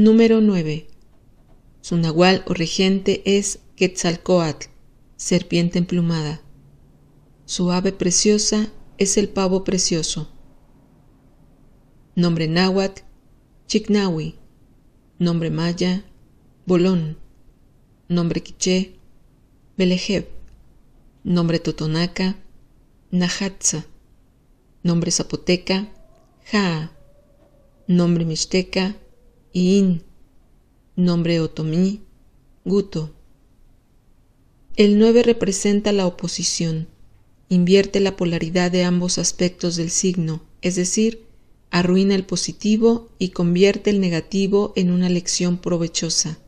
Número 9. Su nahual o regente es Quetzalcoatl, serpiente emplumada. Su ave preciosa es el pavo precioso. Nombre náhuatl, Chiknaui. Nombre maya, Bolón. Nombre quiché, Belejeb. Nombre totonaca, Najatza. Nombre zapoteca, Jaa. Nombre mixteca, In, nombre otomí, guto. El 9 representa la oposición. Invierte la polaridad de ambos aspectos del signo, es decir, arruina el positivo y convierte el negativo en una lección provechosa.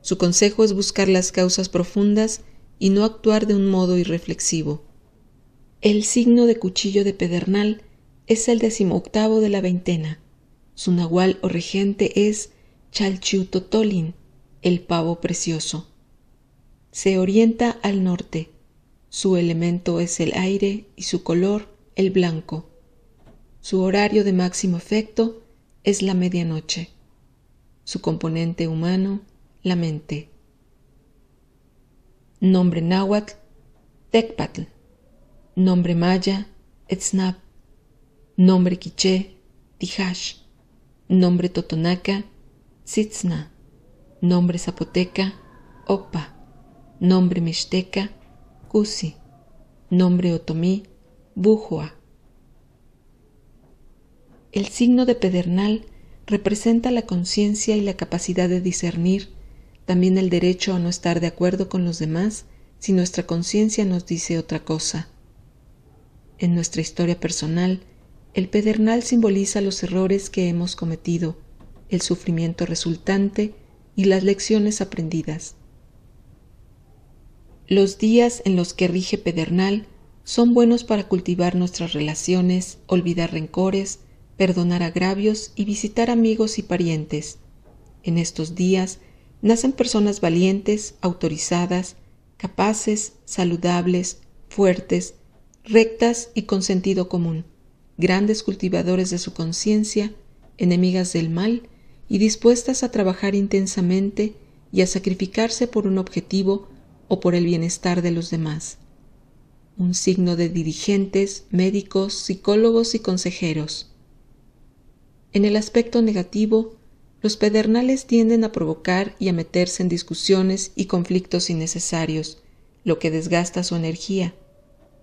Su consejo es buscar las causas profundas y no actuar de un modo irreflexivo. El signo de cuchillo de pedernal es el decimoctavo de la veintena. Su nahual o regente es Chalchiutotolin, el pavo precioso. Se orienta al norte. Su elemento es el aire y su color el blanco. Su horario de máximo efecto es la medianoche. Su componente humano, la mente. Nombre náhuatl, Tecpatl. Nombre maya, Etznab. Nombre quiché, Tijash nombre totonaca, Sitzna, nombre zapoteca, Opa, nombre mixteca, Cusi, nombre otomí, Bujua. El signo de pedernal representa la conciencia y la capacidad de discernir, también el derecho a no estar de acuerdo con los demás si nuestra conciencia nos dice otra cosa. En nuestra historia personal, el pedernal simboliza los errores que hemos cometido, el sufrimiento resultante y las lecciones aprendidas. Los días en los que rige pedernal son buenos para cultivar nuestras relaciones, olvidar rencores, perdonar agravios y visitar amigos y parientes. En estos días nacen personas valientes, autorizadas, capaces, saludables, fuertes, rectas y con sentido común grandes cultivadores de su conciencia, enemigas del mal y dispuestas a trabajar intensamente y a sacrificarse por un objetivo o por el bienestar de los demás. Un signo de dirigentes, médicos, psicólogos y consejeros. En el aspecto negativo, los pedernales tienden a provocar y a meterse en discusiones y conflictos innecesarios, lo que desgasta su energía.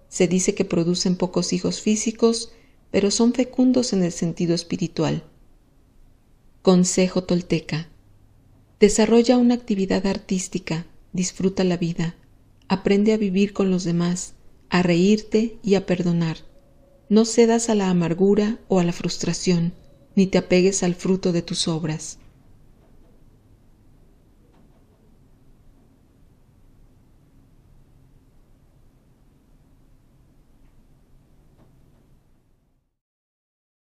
Se dice que producen pocos hijos físicos pero son fecundos en el sentido espiritual. Consejo tolteca. Desarrolla una actividad artística, disfruta la vida, aprende a vivir con los demás, a reírte y a perdonar. No cedas a la amargura o a la frustración, ni te apegues al fruto de tus obras.